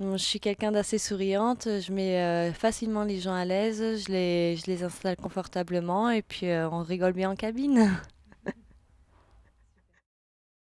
Je suis quelqu'un d'assez souriante, je mets euh, facilement les gens à l'aise, je les, je les installe confortablement et puis euh, on rigole bien en cabine.